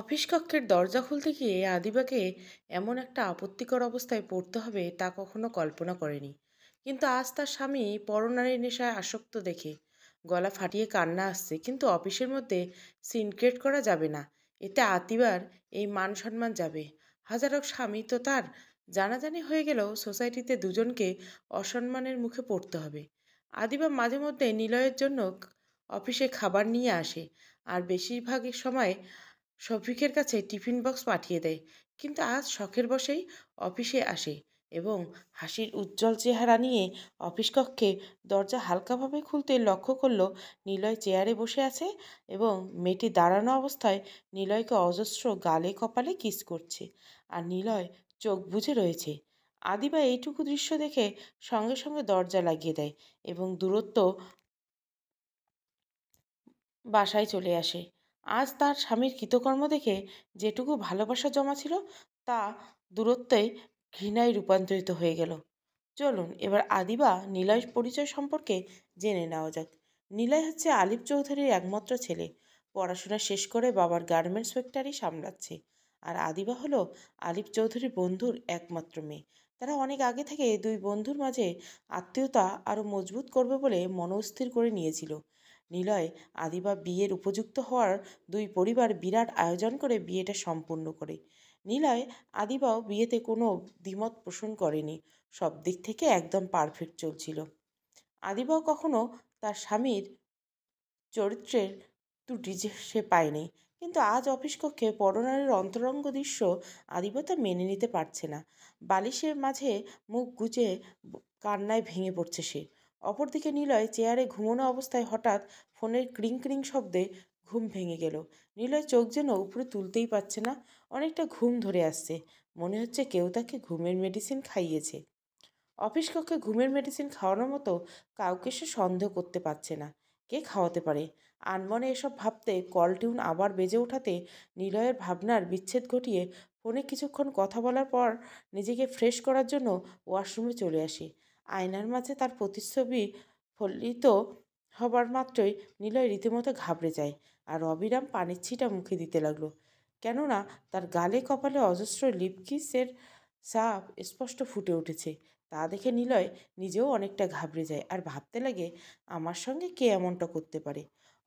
office কক্ষের দরজা খুলতে গিয়ে আদিবাকে এমন একটা আপত্তিকর অবস্থায় পড়তে হবে তা কখনো কল্পনা করেনি কিন্তু আজ তার স্বামী পরনারী নেশায় আসক্ত দেখে গলা ফাটিয়ে কান্না আসছে কিন্তু অফিসের মধ্যে সিনক্রেট করা যাবে না এতে আতিবার এই মান সম্মান যাবে হাজারো স্বামী তো তার জানাজানি হয়ে গেলেও সোসাইটিতে দুজনকে অসম্মানের মুখে পড়তে হবে আদিবা মাঝে মধ্যে নিলয়ের জন্য অফিসে খাবার নিয়ে আসে আর বেশিরভাগ সময় শফিকের কাছে টিফিন বক্স পাঠিয়ে দেয় কিন্তু আজ শখের বসেই অফিসে আসে এবং হাসির উজ্জ্বল চেহারা নিয়ে অফিস কক্ষে দরজা হালকাভাবে খুলতে লক্ষ্য করল নিলয় চেয়ারে বসে আছে এবং মেয়েটি দাঁড়ানো অবস্থায় নিলয়কে অজস্র গালে কপালে কিস করছে আর নিলয় চোখ বুঝে রয়েছে আদিবা এইটুকু দৃশ্য দেখে সঙ্গে সঙ্গে দরজা লাগিয়ে দেয় এবং দূরত্ব বাসায় চলে আসে আজ তার স্বামীর কৃতকর্ম দেখে যেটুকু ভালোবাসা জমা ছিল তা দূরত্বেই ঘৃণায় রূপান্তরিত হয়ে গেল চলুন এবার আদিবা নীলয়ের পরিচয় সম্পর্কে জেনে নেওয়া যাক নীলয় হচ্ছে আলিফ চৌধুরীর একমাত্র ছেলে পড়াশোনা শেষ করে বাবার গার্মেন্টস ফ্যাক্টরি সামলাচ্ছে আর আদিবা হলো আলিফ চৌধুরীর বন্ধুর একমাত্র মেয়ে তারা অনেক আগে থেকে দুই বন্ধুর মাঝে আত্মীয়তা আরও মজবুত করবে বলে মনস্থির করে নিয়েছিল নিলয় আদিবা বিয়ের উপযুক্ত হওয়ার দুই পরিবার বিরাট আয়োজন করে বিয়েটা সম্পূর্ণ করে নিলয় আদিবাও বিয়েতে কোনো দ্বিমত পোষণ করেনি সব দিক থেকে একদম পারফেক্ট চলছিল আদিবাও কখনো তার স্বামীর চরিত্রের ত্রুটি যে সে পায়নি কিন্তু আজ অফিস কক্ষে পরনারের অন্তরঙ্গ দৃশ্য আদিবতা মেনে নিতে পারছে না বালিশের মাঝে মুখ গুজে কান্নায় ভেঙে পড়ছে সে অপরদিকে নিলয় চেয়ারে ঘুমোনো অবস্থায় হঠাৎ ফোনের ক্রিং ক্রিং শব্দে ঘুম ভেঙে গেল নিলয় চোখ যেন উপরে তুলতেই পারছে না অনেকটা ঘুম ধরে আসছে মনে হচ্ছে কেউ তাকে ঘুমের মেডিসিন খাইয়েছে অফিস কক্ষে ঘুমের মেডিসিন খাওয়ানোর মতো কাউকে সে সন্দেহ করতে পারছে না কে খাওয়াতে পারে আনমনে এসব ভাবতে কল টিউন আবার বেজে ওঠাতে নিলয়ের ভাবনার বিচ্ছেদ ঘটিয়ে ফোনে কিছুক্ষণ কথা বলার পর নিজেকে ফ্রেশ করার জন্য ওয়াশরুমে চলে আসি আয়নার মাঝে তার প্রতিচ্ছবি ফলিত হবার মাত্রই নিলয় রীতিমতো ঘাবড়ে যায় আর অবিরাম পানির ছিটা মুখে দিতে লাগলো কেননা তার গালে কপালে অজস্র লিপকিসের সাপ স্পষ্ট ফুটে উঠেছে তা দেখে নিলয় নিজেও অনেকটা ঘাবড়ে যায় আর ভাবতে লাগে আমার সঙ্গে কে এমনটা করতে পারে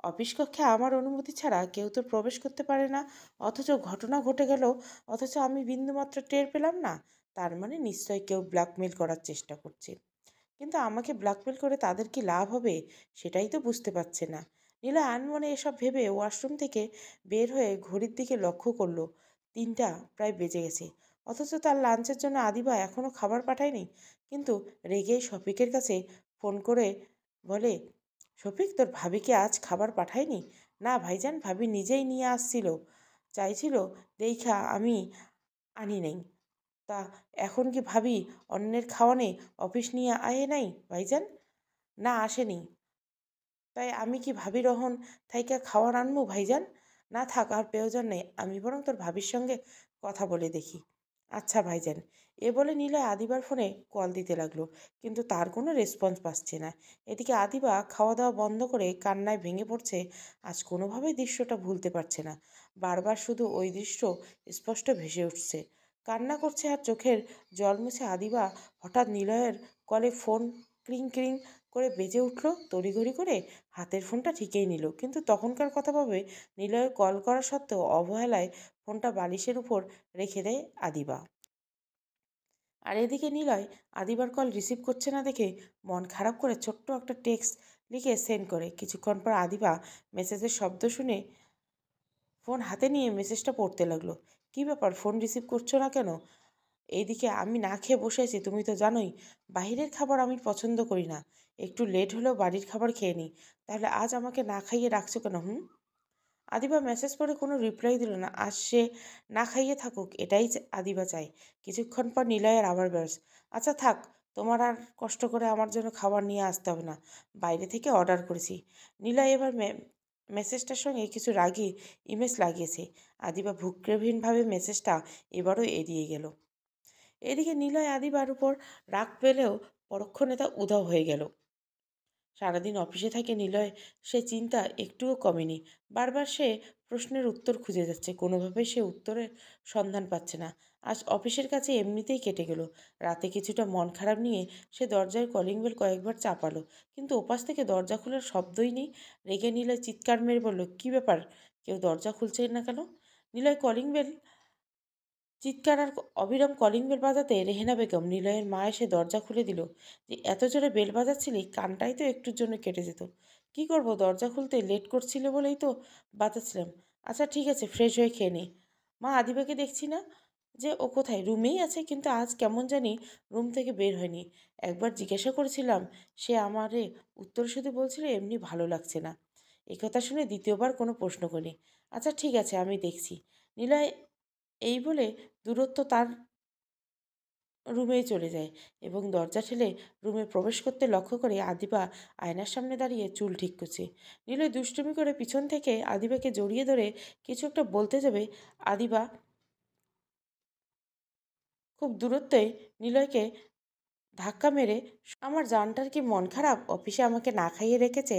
অফিস কক্ষে আমার অনুমতি ছাড়া কেউ তো প্রবেশ করতে পারে না অথচ ঘটনা ঘটে গেল অথচ আমি বিন্দুমাত্র টের পেলাম না তার মানে নিশ্চয় কেউ ব্ল্যাকমেল করার চেষ্টা করছে কিন্তু আমাকে ব্ল্যাকমেল করে তাদের কি লাভ হবে সেটাই তো বুঝতে পারছে না নীলা আনমনে এসব ভেবে ওয়াশরুম থেকে বের হয়ে ঘড়ির দিকে লক্ষ্য করলো তিনটা প্রায় বেজে গেছে অথচ তার লাঞ্চের জন্য আদিবা এখনও খাবার পাঠায়নি কিন্তু রেগেই শফিকের কাছে ফোন করে বলে শফিক তোর ভাবিকে আজ খাবার পাঠায়নি না ভাইজান ভাবি নিজেই নিয়ে আসছিল চাইছিল দেখা আমি আনি নেই তা এখন কি ভাবি অন্যের খাওয়ানে অফিস নিয়ে আয়ে নাই ভাইজান না আসেনি তাই আমি কি ভাবি রহন থাইকা খাওয়ার আনবো ভাইজান না থাক আর প্রয়োজন নেই আমি বরং তোর ভাবির সঙ্গে কথা বলে দেখি আচ্ছা ভাইজান এ বলে নিলয় আদিবার ফোনে কল দিতে লাগলো কিন্তু তার কোনো রেসপন্স পাচ্ছে না এদিকে আদিবা খাওয়া দাওয়া বন্ধ করে কান্নায় ভেঙে পড়ছে আজ কোনোভাবেই দৃশ্যটা ভুলতে পারছে না বারবার শুধু ওই দৃশ্য স্পষ্ট ভেসে উঠছে কান্না করছে আর চোখের জল মুছে আদিবা হঠাৎ নিলয়ের কলে ফোন ক্রিং ক্রিং করে বেজে উঠল তড়িঘড়ি করে হাতের ফোনটা ঠিকই নিল কিন্তু তখনকার কথা ভাবে নিলয়ের কল করা সত্ত্বেও অবহেলায় ফোনটা বালিশের উপর রেখে দেয় আদিবা আর এদিকে নিলয় আদিবার কল রিসিভ করছে না দেখে মন খারাপ করে ছোট্ট একটা টেক্সট লিখে সেন্ড করে কিছুক্ষণ পর আদিবা মেসেজের শব্দ শুনে ফোন হাতে নিয়ে মেসেজটা পড়তে লাগলো কি ব্যাপার ফোন রিসিভ করছো না কেন এইদিকে আমি না খেয়ে বসে আছি তুমি তো জানোই বাহিরের খাবার আমি পছন্দ করি না একটু লেট হলেও বাড়ির খাবার খেয়ে নিই তাহলে আজ আমাকে না খাইয়ে রাখছো কেন হুম আদিবা মেসেজ পরে কোনো রিপ্লাই দিল না আজ সে না খাইয়ে থাকুক এটাই আদিবা চায় কিছুক্ষণ পর নিলয়ের আবার ব্যাস আচ্ছা থাক তোমার আর কষ্ট করে আমার জন্য খাবার নিয়ে আসতে হবে না বাইরে থেকে অর্ডার করেছি নীলা এবার মেসেজটার সঙ্গে কিছু রাগি ইমেজ লাগিয়েছে আদিবা ভুক্রেভীনভাবে মেসেজটা এবারও এড়িয়ে গেল এদিকে নিলয় আদিবার উপর রাগ পেলেও পরক্ষণে তা উধাও হয়ে গেল সারাদিন অফিসে থাকে নিলয় সে চিন্তা একটুও কমেনি বারবার সে প্রশ্নের উত্তর খুঁজে যাচ্ছে কোনোভাবেই সে উত্তরের সন্ধান পাচ্ছে না আজ অফিসের কাছে এমনিতেই কেটে গেল রাতে কিছুটা মন খারাপ নিয়ে সে দরজায় কলিং বেল কয়েকবার চাপালো কিন্তু ওপাশ থেকে দরজা খোলার শব্দই নেই রেগে নিলয় চিৎকার মেরে বলল কী ব্যাপার কেউ দরজা খুলছে না কেন নিলয় কলিং বেল চিৎকার আর অবিরাম কলিং বেল বাজাতে রেহেনা বেগম নিলয়ের মা এসে দরজা খুলে দিল যে এত জোরে বেল বাজাচ্ছিলি কানটাই তো একটুর জন্য কেটে যেত কি করব দরজা খুলতে লেট করছিল বলেই তো বাজাচ্ছিলাম আচ্ছা ঠিক আছে ফ্রেশ হয়ে খেয়ে নে মা আদিবাকে দেখছি না যে ও কোথায় রুমেই আছে কিন্তু আজ কেমন জানি রুম থেকে বের হয়নি একবার জিজ্ঞাসা করেছিলাম সে আমারে উত্তর শুধু বলছিল এমনি ভালো লাগছে না একথা শুনে দ্বিতীয়বার কোনো প্রশ্ন করি আচ্ছা ঠিক আছে আমি দেখছি নীলয় এই বলে দূরত্ব তার রুমে চলে যায় এবং দরজা ঠেলে রুমে প্রবেশ করতে লক্ষ্য করে আদিবা আয়নার সামনে দাঁড়িয়ে চুল ঠিক করছে নীলয় দুষ্টুমি করে পিছন থেকে আদিবাকে জড়িয়ে ধরে কিছু একটা বলতে যাবে আদিবা খুব দূরত্বে নীলয়কে ধাক্কা মেরে আমার জানটার কি মন খারাপ অফিসে আমাকে না খাইয়ে রেখেছে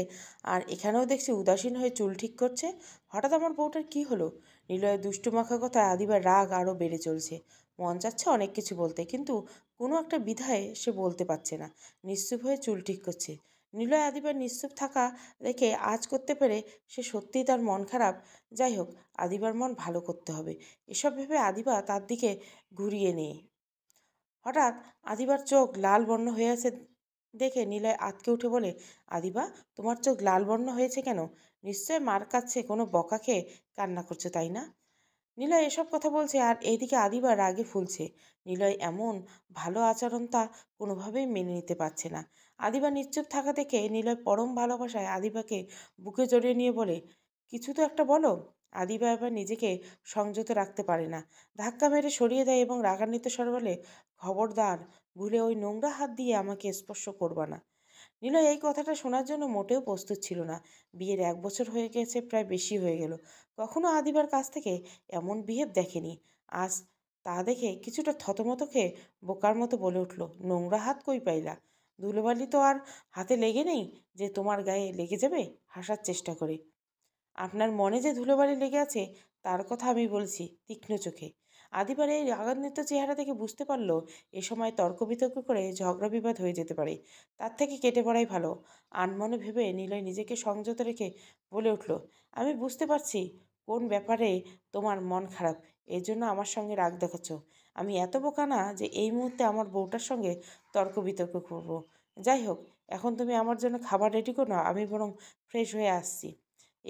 আর এখানেও দেখছি উদাসীন হয়ে চুল ঠিক করছে হঠাৎ আমার বউটার কি হলো নিলয়ের দুষ্টুমাখা কথায় আদিবার রাগ আরও বেড়ে চলছে মন চাচ্ছে অনেক কিছু বলতে কিন্তু কোনো একটা বিধায় সে বলতে পারছে না নিশ্চুপ হয়ে চুল ঠিক করছে নিলয় আদিবার নিশ্চুপ থাকা দেখে আজ করতে পেরে সে সত্যিই তার মন খারাপ যাই হোক আদিবার মন ভালো করতে হবে এসব ভেবে আদিবা তার দিকে ঘুরিয়ে নেয় হঠাৎ আদিবার চোখ লাল বর্ণ হয়ে আছে দেখে নীলয় আতকে উঠে বলে আদিবা তোমার চোখ লাল বর্ণ হয়েছে কেন নিশ্চয় মার কাছে কোনো বকা খেয়ে কান্না করছে তাই না নীলয় এসব কথা বলছে আর এইদিকে আদিবা রাগে ফুলছে নীলয় এমন ভালো আচরণ তা কোনোভাবেই মেনে নিতে পারছে না আদিবা নিশ্চুপ থাকা দেখে নীলয় পরম ভালোবাসায় আদিবাকে বুকে জড়িয়ে নিয়ে বলে কিছু তো একটা বলো আদিবা এবার নিজেকে সংযত রাখতে পারে না ধাক্কা মেরে সরিয়ে দেয় এবং রাগান্বিত স্বর বলে খবরদার ভুলে ওই নোংরা হাত দিয়ে আমাকে স্পর্শ করবা না নিলয় এই কথাটা শোনার জন্য মোটেও প্রস্তুত ছিল না বিয়ের এক বছর হয়ে গেছে প্রায় বেশি হয়ে গেল কখনো আদিবার কাছ থেকে এমন বিহেভ দেখেনি আজ তা দেখে কিছুটা থতমত খেয়ে বোকার মতো বলে উঠল নোংরা হাত কই পাইলা ধুলোবালি তো আর হাতে লেগে নেই যে তোমার গায়ে লেগে যাবে হাসার চেষ্টা করে আপনার মনে যে ধুলোবালি লেগে আছে তার কথা আমি বলছি তীক্ষ্ণ চোখে আদিবারে এই রাগান্বিত চেহারা থেকে বুঝতে পারল এ সময় তর্ক বিতর্ক করে ঝগড়া বিবাদ হয়ে যেতে পারে তার থেকে কেটে পড়াই ভালো আনমনে ভেবে নিলয় নিজেকে সংযত রেখে বলে উঠল আমি বুঝতে পারছি কোন ব্যাপারে তোমার মন খারাপ এর জন্য আমার সঙ্গে রাগ দেখাচ্ছ আমি এত বোকা না যে এই মুহূর্তে আমার বউটার সঙ্গে তর্ক বিতর্ক করবো যাই হোক এখন তুমি আমার জন্য খাবার রেডি করো আমি বরং ফ্রেশ হয়ে আসছি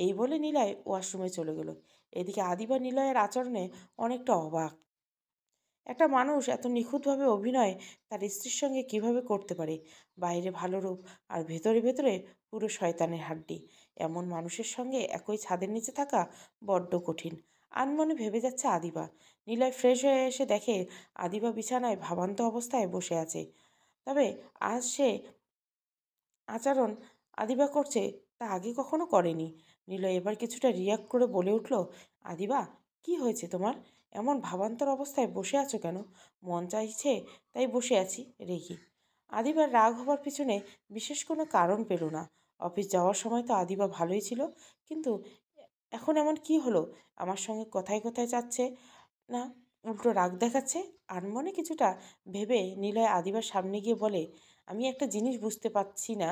এই বলে নিলয় ওয়াশরুমে চলে গেল এদিকে আদিবা নিলয়ের আচরণে অনেকটা অবাক একটা মানুষ এত নিখুঁতভাবে অভিনয় তার স্ত্রীর সঙ্গে কিভাবে করতে পারে বাইরে ভালো রূপ আর ভেতরে ভেতরে পুরো শয়তানের হাড্ডি এমন মানুষের সঙ্গে একই ছাদের নিচে থাকা বড্ড কঠিন আনমনে ভেবে যাচ্ছে আদিবা নিলয় ফ্রেশ হয়ে এসে দেখে আদিবা বিছানায় ভাবান্ত অবস্থায় বসে আছে তবে আজ সে আচরণ আদিবা করছে তা আগে কখনো করেনি নিলয় এবার কিছুটা রিয়াক্ট করে বলে উঠল আদিবা কি হয়েছে তোমার এমন ভাবান্তর অবস্থায় বসে আছো কেন মন চাইছে তাই বসে আছি রেগি আদিবার রাগ হবার পিছনে বিশেষ কোনো কারণ পেল না অফিস যাওয়ার সময় তো আদিবা ভালোই ছিল কিন্তু এখন এমন কি হলো আমার সঙ্গে কথায় কথায় চাচ্ছে না উল্টো রাগ দেখাচ্ছে আর মনে কিছুটা ভেবে নিলয় আদিবার সামনে গিয়ে বলে আমি একটা জিনিস বুঝতে পারছি না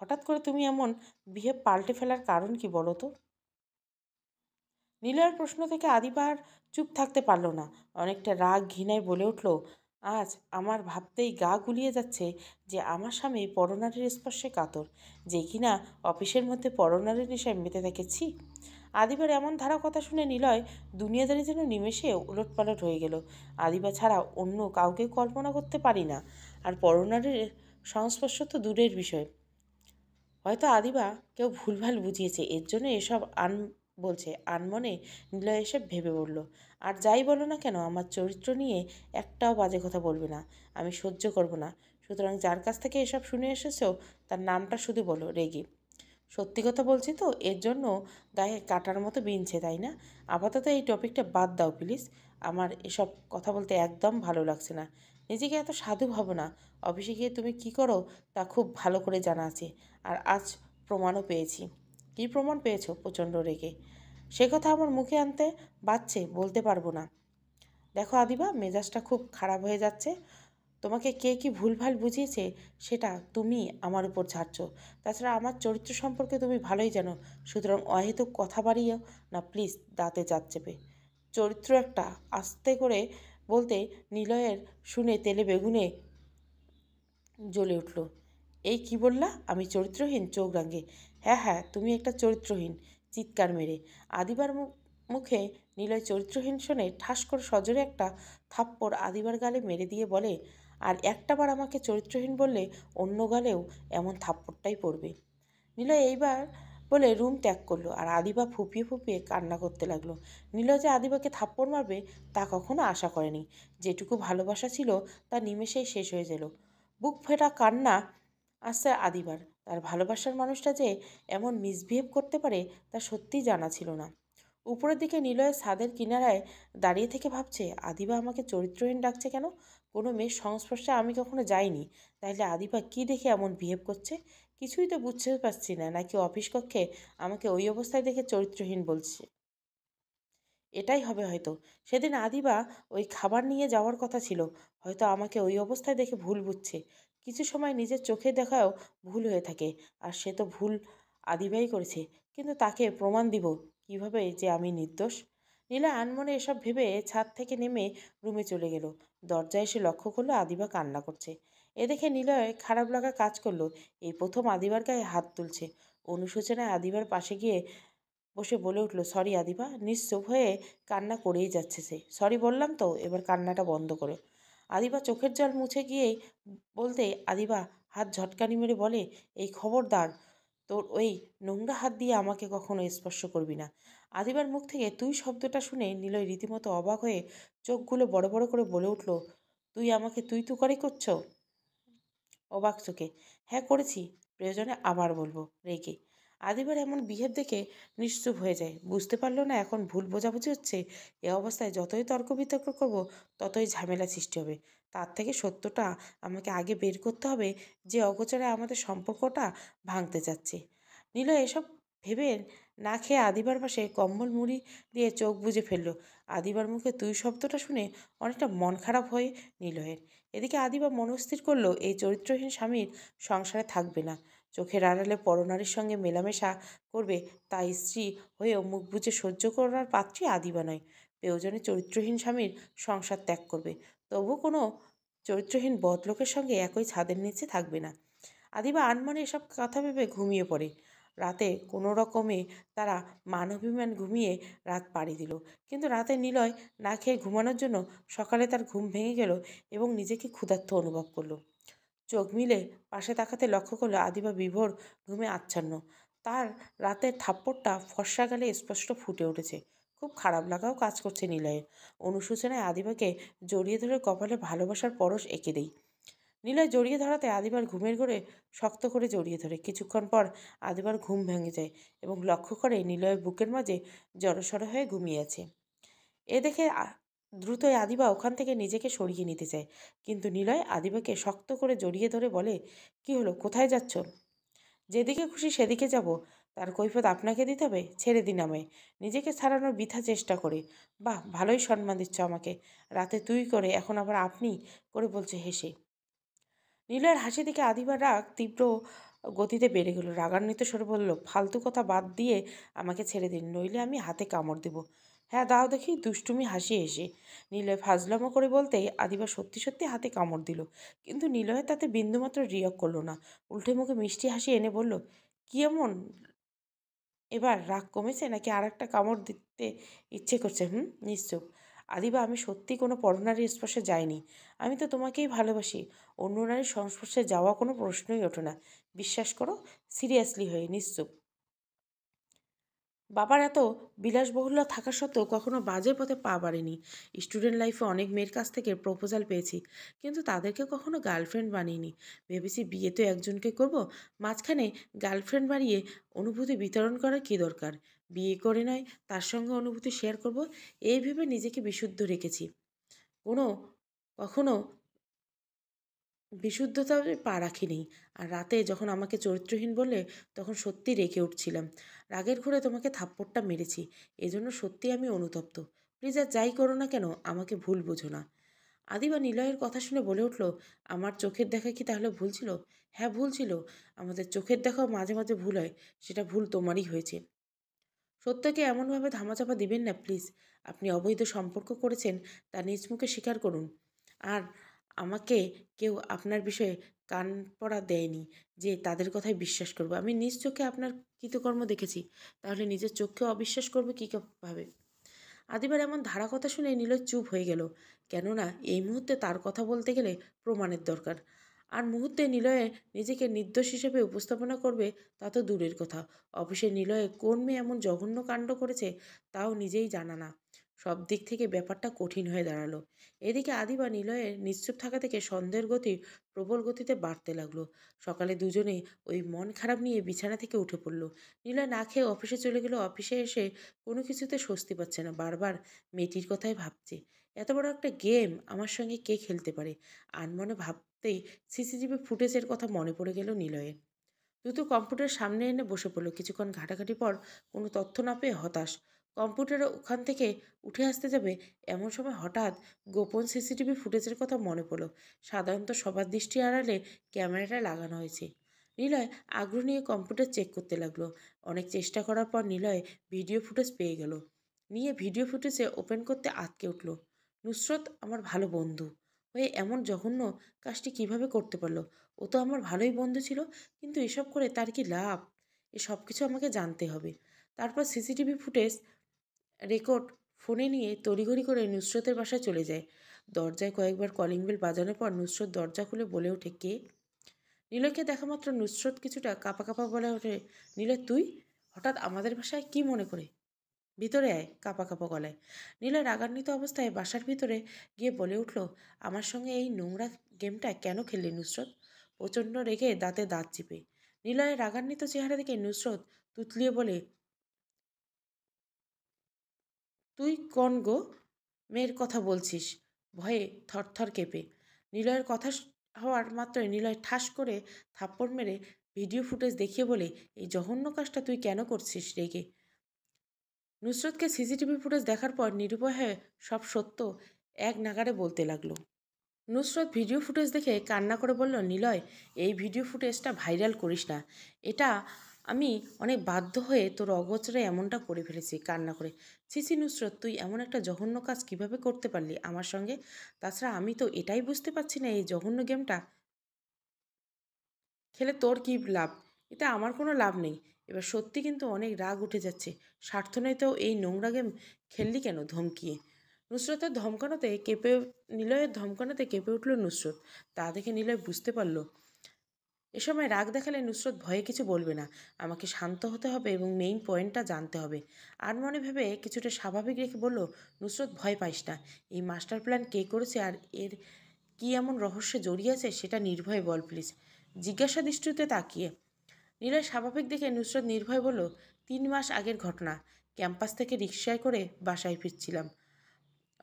হঠাৎ করে তুমি এমন বিহেভ পাল্টে ফেলার কারণ কি বলো তো নীলয়ের প্রশ্ন থেকে আদিবার চুপ থাকতে পারল না অনেকটা রাগ ঘৃণায় বলে উঠল আজ আমার ভাবতেই গা গুলিয়ে যাচ্ছে যে আমার স্বামী পরনারীর স্পর্শে কাতর যে কিনা অফিসের মধ্যে পরনারীর নেশায় মেতে দেখেছি আদিবার এমন ধারা কথা শুনে নিলয় দুনিয়াদারি যেন নিমেষে উলটপালট হয়ে গেল আদিবা ছাড়া অন্য কাউকে কল্পনা করতে পারি না আর পরনারীর সংস্পর্শ তো দূরের বিষয় হয়তো আদিবা কেউ ভুলভাল বুঝিয়েছে এর জন্য এসব আন বলছে আনমনে নিলয় এসে ভেবে বলল আর যাই বলো না কেন আমার চরিত্র নিয়ে একটাও বাজে কথা বলবে না আমি সহ্য করব না সুতরাং যার কাছ থেকে এসব শুনে এসেছো তার নামটা শুধু বলো রেগে সত্যি কথা বলছি তো এর জন্য গায়ে কাটার মতো বিনছে তাই না আপাতত এই টপিকটা বাদ দাও প্লিজ আমার এসব কথা বলতে একদম ভালো লাগছে না নিজেকে এত সাধু ভাবো না অফিসে গিয়ে তুমি কি করো তা খুব ভালো করে জানা আছে আর আজ প্রমাণও পেয়েছি কি প্রমাণ পেয়েছো প্রচণ্ড রেগে সে কথা আমার মুখে আনতে বাচ্চে বলতে পারবো না দেখো আদিবা মেজাজটা খুব খারাপ হয়ে যাচ্ছে তোমাকে কে কি ভুলভাল বুঝিয়েছে সেটা তুমি আমার উপর ছাড়ছ তাছাড়া আমার চরিত্র সম্পর্কে তুমি ভালোই জানো সুতরাং অহেতুক কথা বাড়িয়েও না প্লিজ দাঁতে চাচ্চেপে চরিত্র একটা আস্তে করে বলতে নিলয়ের শুনে তেলে বেগুনে জ্বলে উঠল এই কি বললা আমি চরিত্রহীন চোখ রাঙে হ্যাঁ হ্যাঁ তুমি একটা চরিত্রহীন চিৎকার মেরে আদিবার মুখে নিলয় চরিত্রহীন শুনে ঠাস করে সজরে একটা থাপ্পড় আদিবার গালে মেরে দিয়ে বলে আর একটাবার আমাকে চরিত্রহীন বললে অন্য গালেও এমন থাপ্পড়টাই পড়বে নিলয় এইবার বলে রুম ত্যাগ করলো আর আদিবা ফুপিয়ে ফুপিয়ে কান্না করতে লাগলো যে আদিবাকে থাপ্পড় মারবে তা কখনো আশা করেনি যেটুকু ভালোবাসা ছিল তা নিমেষেই শেষ হয়ে গেল বুক ফেটা কান্না আসছে আদিবার তার ভালোবাসার মানুষটা যে এমন মিসবিহেভ করতে পারে তা সত্যি জানা ছিল না উপরের দিকে নিলয় ছাদের কিনারায় দাঁড়িয়ে থেকে ভাবছে আদিবা আমাকে চরিত্রহীন ডাকছে কেন কোনো মেয়ের সংস্পর্শে আমি কখনো যাইনি তাইলে আদিবা কি দেখে এমন বিহেভ করছে কিছুই তো বুঝতে পারছি না নাকি অফিস কক্ষে আমাকে ওই অবস্থায় দেখে চরিত্রহীন বলছে এটাই হবে হয়তো সেদিন আদিবা ওই খাবার নিয়ে যাওয়ার কথা ছিল হয়তো আমাকে ওই অবস্থায় দেখে ভুল বুঝছে কিছু সময় নিজের চোখে দেখাও ভুল হয়ে থাকে আর সে তো ভুল আদিবাই করেছে কিন্তু তাকে প্রমাণ দিব কিভাবে যে আমি নির্দোষ নীলা আনমনে এসব ভেবে ছাদ থেকে নেমে রুমে চলে গেল দরজায় এসে লক্ষ্য করলো আদিবা কান্না করছে এ দেখে নিলয় খারাপ লাগা কাজ করলো এই প্রথম আদিবার গায়ে হাত তুলছে অনুশোচনায় আদিবার পাশে গিয়ে বসে বলে উঠল সরি আদিবা নিশ্চুপ হয়ে কান্না করেই যাচ্ছে সে সরি বললাম তো এবার কান্নাটা বন্ধ করো আদিবা চোখের জল মুছে গিয়ে বলতে আদিবা হাত ঝটকানি মেরে বলে এই খবরদার তোর ওই নোংরা হাত দিয়ে আমাকে কখনো স্পর্শ করবি না আদিবার মুখ থেকে তুই শব্দটা শুনে নিলয় রীতিমতো অবাক হয়ে চোখগুলো বড় বড় করে বলে উঠল তুই আমাকে তুই তুকারি করে করছো অবাক চোখে হ্যাঁ করেছি প্রয়োজনে আবার বলবো রেগে আদিবার এমন বিহেভ দেখে নিশ্চুপ হয়ে যায় বুঝতে পারলো না এখন ভুল বোঝাবুঝি হচ্ছে এ অবস্থায় যতই তর্ক বিতর্ক করবো ততই ঝামেলা সৃষ্টি হবে তার থেকে সত্যটা আমাকে আগে বের করতে হবে যে অগোচরে আমাদের সম্পর্কটা ভাঙতে যাচ্ছে নীল এসব ভেবে না খেয়ে আদিবার পাশে কম্বল মুড়ি দিয়ে চোখ বুজে ফেলল আদিবার মুখে তুই শব্দটা শুনে অনেকটা মন খারাপ হয়ে নিলয়ের এদিকে আদিবা মনস্থির করলো এই চরিত্রহীন স্বামীর সংসারে থাকবে না চোখের আড়ালে পরনারীর সঙ্গে মেলামেশা করবে তাই স্ত্রী হয়েও মুখ বুঝে সহ্য করার পাত্রী আদিবা নয় প্রয়োজনে চরিত্রহীন স্বামীর সংসার ত্যাগ করবে তবু কোনো চরিত্রহীন বদলোকের সঙ্গে একই ছাদের নিচে থাকবে না আদিবা আনমনে এসব কথা ভেবে ঘুমিয়ে পড়ে রাতে কোনো রকমে তারা মানবিমান ঘুমিয়ে রাত পাড়ি দিল কিন্তু রাতে নিলয় না খেয়ে ঘুমানোর জন্য সকালে তার ঘুম ভেঙে গেল এবং নিজেকে ক্ষুধার্ত অনুভব করলো চোখ মিলে পাশে তাকাতে লক্ষ্য করলো আদিবা বিভোর ঘুমে আচ্ছন্ন তার রাতের থাপ্পড়টা ফর্সা গালে স্পষ্ট ফুটে উঠেছে খুব খারাপ লাগাও কাজ করছে নিলয়ের অনুশোচনায় আদিবাকে জড়িয়ে ধরে কপালে ভালোবাসার পরশ এঁকে দেয় নীলয় জড়িয়ে ধরাতে আদিবার ঘুমের ঘরে শক্ত করে জড়িয়ে ধরে কিছুক্ষণ পর আদিবার ঘুম ভেঙে যায় এবং লক্ষ্য করে নিলয়ের বুকের মাঝে জড়সড় হয়ে ঘুমিয়ে আছে এ দেখে দ্রুতই আদিবা ওখান থেকে নিজেকে সরিয়ে নিতে চায় কিন্তু নিলয় আদিবাকে শক্ত করে জড়িয়ে ধরে বলে কি হলো কোথায় যাচ্ছ যেদিকে খুশি সেদিকে যাব তার কৈফত আপনাকে দিতে হবে ছেড়ে দিন আমায় নিজেকে ছাড়ানোর বৃথা চেষ্টা করে বাহ ভালোই সম্মান দিচ্ছ আমাকে রাতে তুই করে এখন আবার আপনি করে বলছে হেসে নীলার হাসি দেখে আদিবার রাগ তীব্র গতিতে বেড়ে গেল রাগান্বিত স্বরে বলল ফালতু কথা বাদ দিয়ে আমাকে ছেড়ে দিন নইলে আমি হাতে কামড় দেব হ্যাঁ দাও দেখি দুষ্টুমি হাসি এসে নীলয় ফাজলামো করে বলতে আদিবার সত্যি সত্যি হাতে কামড় দিল কিন্তু নীলয় তাতে বিন্দুমাত্র রিয়ক করলো না উল্টে মুখে মিষ্টি হাসি এনে বলল কি এমন এবার রাগ কমেছে নাকি আর একটা কামড় দিতে ইচ্ছে করছে হুম নিশ্চুপ আদিবা আমি সত্যি কোনো পরনারী স্পর্শে যাইনি আমি তো তোমাকেই ভালোবাসি অন্য নারীর সংস্পর্শে যাওয়া কোনো প্রশ্নই ওঠে না বিশ্বাস করো সিরিয়াসলি হয়ে নিশ্চুপ বাবার এত বিলাসবহুল্য থাকা সত্ত্বেও কখনো বাজে পথে পা বাড়েনি স্টুডেন্ট লাইফে অনেক মেয়ের কাছ থেকে প্রপোজাল পেয়েছি কিন্তু তাদেরকে কখনো গার্লফ্রেন্ড বানিয়েনি ভেবেছি বিয়ে তো একজনকে করব মাঝখানে গার্লফ্রেন্ড বানিয়ে অনুভূতি বিতরণ করা কী দরকার বিয়ে করে নয় তার সঙ্গে অনুভূতি শেয়ার করব এই ভেবে নিজেকে বিশুদ্ধ রেখেছি কোনো কখনো বিশুদ্ধতা পা রাখিনি আর রাতে যখন আমাকে চরিত্রহীন বলে তখন সত্যি রেখে উঠছিলাম রাগের ঘুরে তোমাকে থাপ্পড়টা মেরেছি এজন্য সত্যি আমি অনুতপ্ত প্লিজ আর যাই করো না কেন আমাকে ভুল বোঝো না আদি বা নিলয়ের কথা শুনে বলে উঠল আমার চোখের দেখা কি তাহলে ভুল ছিল হ্যাঁ ভুল ছিল আমাদের চোখের দেখাও মাঝে মাঝে ভুল হয় সেটা ভুল তোমারই হয়েছে সত্যকে এমনভাবে ধামাচাপা দিবেন না প্লিজ আপনি অবৈধ সম্পর্ক করেছেন তা নিজ মুখে স্বীকার করুন আর আমাকে কেউ আপনার বিষয়ে কান পড়া দেয়নি যে তাদের কথায় বিশ্বাস করব আমি নিজ চোখে আপনার কৃতকর্ম দেখেছি তাহলে নিজের চোখকেও অবিশ্বাস করবে কীভাবে আদিবার এমন ধারা কথা শুনে নীলয় চুপ হয়ে গেল কেননা এই মুহূর্তে তার কথা বলতে গেলে প্রমাণের দরকার আর মুহূর্তে নিলয়ে নিজেকে নির্দোষ হিসেবে উপস্থাপনা করবে তা তো দূরের কথা অফিসে নিলয়ে কোন মেয়ে এমন জঘন্য কাণ্ড করেছে তাও নিজেই জানা না সব দিক থেকে ব্যাপারটা কঠিন হয়ে দাঁড়ালো এদিকে আদি বা নিলয়ের নিশ্চুপ থাকা থেকে সন্দেহের গতি প্রবল গতিতে বাড়তে লাগলো সকালে দুজনে ওই মন খারাপ নিয়ে বিছানা থেকে উঠে পড়ল নিলয় না খেয়ে অফিসে চলে গেল অফিসে এসে কোনো কিছুতে স্বস্তি পাচ্ছে না বারবার মেয়েটির কথাই ভাবছে এত বড় একটা গেম আমার সঙ্গে কে খেলতে পারে আনমনে ভাবতেই সিসিটিভি ফুটেজের কথা মনে পড়ে গেল নিলয়ের দ্রুত কম্পিউটার সামনে এনে বসে পড়লো কিছুক্ষণ ঘাটাঘাটি পর কোনো তথ্য না পেয়ে হতাশ কম্পিউটারে ওখান থেকে উঠে আসতে যাবে এমন সময় হঠাৎ গোপন সিসিটিভি ফুটেজের কথা মনে পড়ল সাধারণত সবার দৃষ্টি আড়ালে ক্যামেরাটা লাগানো হয়েছে নিলয় আগ্রহ নিয়ে কম্পিউটার চেক করতে লাগলো অনেক চেষ্টা করার পর নিলয় ভিডিও ফুটেজ পেয়ে গেল নিয়ে ভিডিও ফুটেজে ওপেন করতে আটকে উঠল নুসরত আমার ভালো বন্ধু হয়ে এমন জঘন্য কাজটি কিভাবে করতে পারলো ও তো আমার ভালোই বন্ধু ছিল কিন্তু এসব করে তার কি লাভ এ সব কিছু আমাকে জানতে হবে তারপর সিসিটিভি ফুটেজ রেকর্ড ফোনে নিয়ে তড়িঘড়ি করে নুসরতের বাসায় চলে যায় দরজায় কয়েকবার কলিং বেল বাজানোর পর নুসরত দরজা খুলে বলে ওঠে কে নীলকে দেখা মাত্র নুসরত কিছুটা কাপা কাপা বলে ওঠে নীলে তুই হঠাৎ আমাদের বাসায় কি মনে করে ভিতরে আয় কাপা কাপা গলায় নীলা রাগান্বিত অবস্থায় বাসার ভিতরে গিয়ে বলে উঠল আমার সঙ্গে এই নোংরা গেমটা কেন খেললি নুসরত প্রচণ্ড রেগে দাঁতে দাঁত চিপে নীলয়ের রাগান্বিত চেহারা দেখে নুসরত তুতলিয়ে বলে তুই কন গো মেয়ের কথা বলছিস ভয়ে থরথর কেঁপে নিলয়ের কথা হওয়ার মাত্রই নিলয় ঠাস করে থাপ্পড় মেরে ভিডিও ফুটেজ দেখিয়ে বলে এই জঘন্য কাজটা তুই কেন করছিস রেগে নুসরতকে সিসিটিভি ফুটেজ দেখার পর নিরুপায় সব সত্য এক নাগারে বলতে লাগলো নুসরত ভিডিও ফুটেজ দেখে কান্না করে বলল নিলয় এই ভিডিও ফুটেজটা ভাইরাল করিস না এটা আমি অনেক বাধ্য হয়ে তোর অগোচরে এমনটা করে ফেলেছি কান্না করে সিসি নুসরত তুই এমন একটা জঘন্য কাজ কিভাবে করতে পারলি আমার সঙ্গে তাছাড়া আমি তো এটাই বুঝতে পারছি না এই জঘন্য গেমটা খেলে তোর কি লাভ এটা আমার কোনো লাভ নেই এবার সত্যি কিন্তু অনেক রাগ উঠে যাচ্ছে তো এই নোংরা গেম খেললি কেন ধমকিয়ে নুসরতের ধমকানোতে কেঁপে নিলয়ের ধমকানোতে কেঁপে উঠল নুসরত তা দেখে নিলয় বুঝতে পারলো এ সময় রাগ দেখালে নুসরত ভয়ে কিছু বলবে না আমাকে শান্ত হতে হবে এবং মেইন পয়েন্টটা জানতে হবে আর মনে ভেবে কিছুটা স্বাভাবিক রেখে বলল নুসরত ভয় পাইস না এই মাস্টার প্ল্যান কে করেছে আর এর কি এমন রহস্যে জড়িয়ে আছে সেটা নির্ভয়ে বল প্লিজ জিজ্ঞাসা দৃষ্টিতে তাকিয়ে নীলয় স্বাভাবিক দেখে নুসরত নির্ভয় বলল তিন মাস আগের ঘটনা ক্যাম্পাস থেকে রিক্সায় করে বাসায় ফিরছিলাম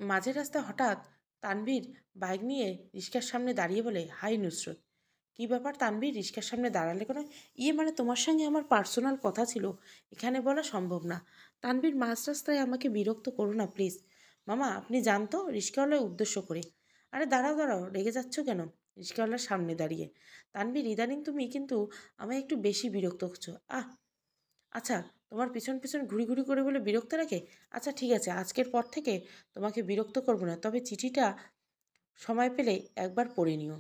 মাঝের রাস্তা হঠাৎ তানভীর বাইক নিয়ে রিক্সার সামনে দাঁড়িয়ে বলে হাই নুসরত কি ব্যাপার তানবীর রিক্সার সামনে দাঁড়ালে কোনো ইয়ে মানে তোমার সঙ্গে আমার পার্সোনাল কথা ছিল এখানে বলা সম্ভব না তানবীর মাঝ রাস্তায় আমাকে বিরক্ত করো না প্লিজ মামা আপনি জানতো রিক্সাওয়ালায় উদ্দেশ্য করে আরে দাঁড়াও দাঁড়াও রেগে যাচ্ছ কেন রিক্সাওয়ালার সামনে দাঁড়িয়ে তানবীর ইদানিং তুমি কিন্তু আমায় একটু বেশি বিরক্ত করছো আহ আচ্ছা তোমার পিছন পিছন ঘুরি ঘুরি করে বলে বিরক্ত রাখে আচ্ছা ঠিক আছে আজকের পর থেকে তোমাকে বিরক্ত করবো না তবে চিঠিটা সময় পেলে একবার পড়ে নিও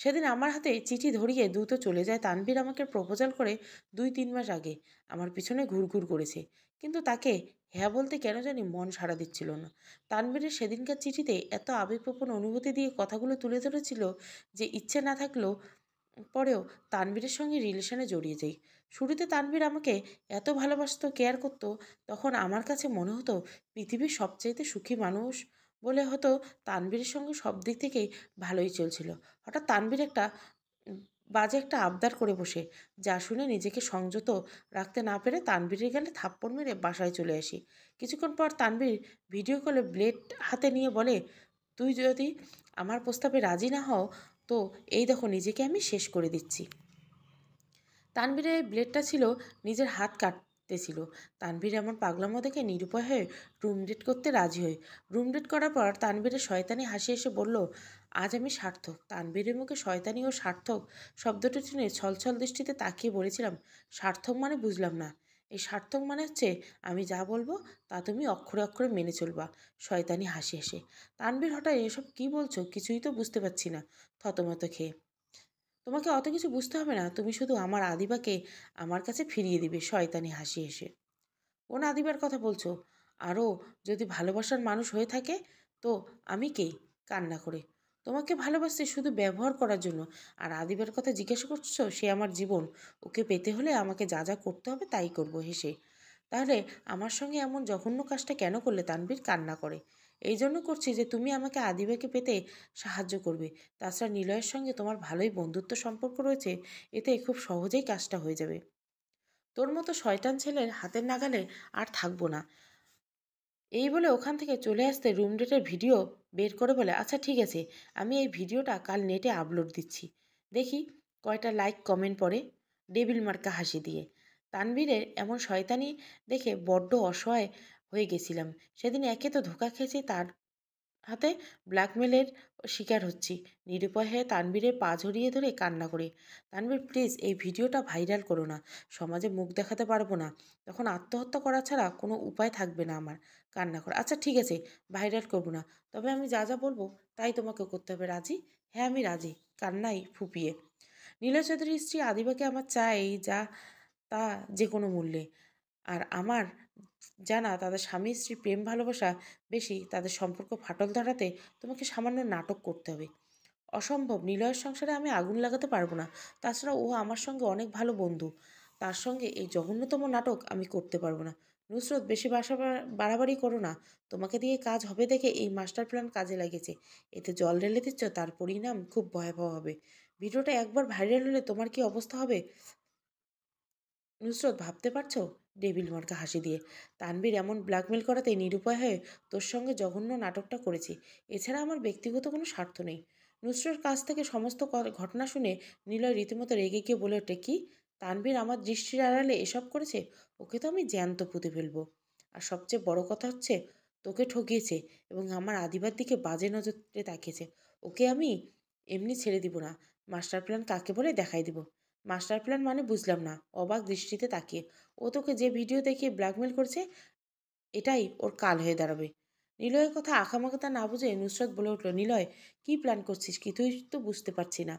সেদিন আমার হাতে চিঠি ধরিয়ে দ্রুত চলে যায় তানভীর আমাকে প্রপোজাল করে দুই তিন মাস আগে আমার পিছনে ঘুরঘুর করেছে কিন্তু তাকে হ্যাঁ বলতে কেন জানি মন সাড়া দিচ্ছিল না তানবীরের সেদিনকার চিঠিতে এত আবেগপ্রপণ অনুভূতি দিয়ে কথাগুলো তুলে ধরেছিল যে ইচ্ছে না থাকলেও পরেও তানবীরের সঙ্গে রিলেশনে জড়িয়ে যাই শুরুতে তানবীর আমাকে এত ভালোবাসত কেয়ার করতো তখন আমার কাছে মনে হতো পৃথিবীর সবচাইতে সুখী মানুষ বলে হয়তো তানবীরের সঙ্গে সব দিক থেকেই ভালোই চলছিল হঠাৎ তানবীর একটা বাজে একটা আবদার করে বসে যা শুনে নিজেকে সংযত রাখতে না পেরে তানবীরের গেলে থাপ্পড় মেরে বাসায় চলে আসি কিছুক্ষণ পর তানবীর ভিডিও কলে ব্লেড হাতে নিয়ে বলে তুই যদি আমার প্রস্তাবে রাজি না হও তো এই দেখো নিজেকে আমি শেষ করে দিচ্ছি তানবীরের ব্লেডটা ছিল নিজের হাত কাট ছিল তানভীর এমন পাগলামো দেখে নিরুপায় হয়ে রুম ডেট করতে রাজি হয় রুম ডেট করার পর তানভীরের শয়তানি হাসি এসে বলল আজ আমি সার্থক তানভীরের মুখে শয়তানি ও সার্থক শব্দটি শুনে ছলছল দৃষ্টিতে তাকিয়ে বলেছিলাম সার্থক মানে বুঝলাম না এই সার্থক মানে হচ্ছে আমি যা বলবো তা তুমি অক্ষরে অক্ষরে মেনে চলবা শয়তানি হাসি হেসে তানবীর হঠাৎ এসব কি বলছো কিছুই তো বুঝতে পারছি না থতমত খেয়ে তোমাকে অত কিছু বুঝতে হবে না তুমি শুধু আমার আদিবাকে আমার কাছে ফিরিয়ে দিবে শয়তানি হাসি এসে কোন আদিবার কথা বলছো আরও যদি ভালোবাসার মানুষ হয়ে থাকে তো আমি কে কান্না করে তোমাকে ভালোবাসতে শুধু ব্যবহার করার জন্য আর আদিবার কথা জিজ্ঞাসা করছো সে আমার জীবন ওকে পেতে হলে আমাকে যা যা করতে হবে তাই করবো হেসে তাহলে আমার সঙ্গে এমন জঘন্য কাজটা কেন করলে তানবীর কান্না করে এই জন্য করছি যে তুমি আমাকে আদিবাকে পেতে সাহায্য করবে তাছাড়া নিলয়ের সঙ্গে তোমার ভালোই বন্ধুত্ব সম্পর্ক রয়েছে এতে খুব সহজেই কাজটা হয়ে যাবে তোর মতো শয়তান ছেলের হাতের নাগালে আর থাকবো না এই বলে ওখান থেকে চলে আসতে রুম ডেটের ভিডিও বের করে বলে আচ্ছা ঠিক আছে আমি এই ভিডিওটা কাল নেটে আপলোড দিচ্ছি দেখি কয়টা লাইক কমেন্ট পড়ে ডেবিল মার্কা হাসি দিয়ে তানবীরের এমন শয়তানি দেখে বড্ড অসহায় হয়ে গেছিলাম সেদিন একে তো ধোকা খেয়েছি তার হাতে ব্ল্যাকমেলের শিকার হচ্ছি নিরুপায় হয়ে তানবীরের পা ঝরিয়ে ধরে কান্না করে তানবীর প্লিজ এই ভিডিওটা ভাইরাল করো না সমাজে মুখ দেখাতে পারবো না তখন আত্মহত্যা করা ছাড়া কোনো উপায় থাকবে না আমার কান্না করা আচ্ছা ঠিক আছে ভাইরাল করবো না তবে আমি যা যা বলবো তাই তোমাকে করতে হবে রাজি হ্যাঁ আমি রাজি কান্নাই ফুপিয়ে নীল চৌধুরীর স্ত্রী আদিবাকে আমার চাই যা তা যে কোনো মূল্যে আর আমার জানা তাদের স্বামী স্ত্রী প্রেম ভালোবাসা বেশি তাদের সম্পর্ক ফাটল ধরাতে তোমাকে সামান্য নাটক করতে হবে অসম্ভব নিলয়ের সংসারে আমি আগুন লাগাতে পারবো না তাছাড়া ও আমার সঙ্গে অনেক ভালো বন্ধু তার সঙ্গে এই জঘন্যতম নাটক আমি করতে পারবো না নুসরত বেশি বাসা বাড়াবাড়ি করো না তোমাকে দিয়ে কাজ হবে দেখে এই মাস্টার প্ল্যান কাজে লাগেছে এতে জল ঢেলে দিচ্ছ তার পরিণাম খুব ভয়াবহ হবে ভিডিওটা একবার ভাইরাল হলে তোমার কি অবস্থা হবে নুসরত ভাবতে পারছো ডেভিল মর্কা হাসি দিয়ে তানবীর এমন ব্ল্যাকমেল করাতে নিরুপায় হয়ে তোর সঙ্গে জঘন্য নাটকটা করেছি এছাড়া আমার ব্যক্তিগত কোনো স্বার্থ নেই নুসরোর কাছ থেকে সমস্ত ঘটনা শুনে নিলয় রীতিমতো রেগে গিয়ে বলে ওঠে কি তানবীর আমার দৃষ্টির আড়ালে এসব করেছে ওকে তো আমি জ্যান্ত পুঁতে ফেলবো আর সবচেয়ে বড় কথা হচ্ছে তোকে ঠকিয়েছে এবং আমার আদিবার দিকে বাজে নজরে তাকিয়েছে ওকে আমি এমনি ছেড়ে দিব না মাস্টার প্ল্যান কাকে বলে দেখাই দিব মাস্টার প্ল্যান মানে বুঝলাম না অবাক দৃষ্টিতে তাকিয়ে ও তোকে যে ভিডিও দেখিয়ে ব্ল্যাকমেল করছে এটাই ওর কাল হয়ে দাঁড়াবে নিলয়ের কথা আঁকামাকাতা না বুঝে নুসরত বলে উঠল নিলয় কি প্ল্যান করছিস কি তুই তো বুঝতে পারছি না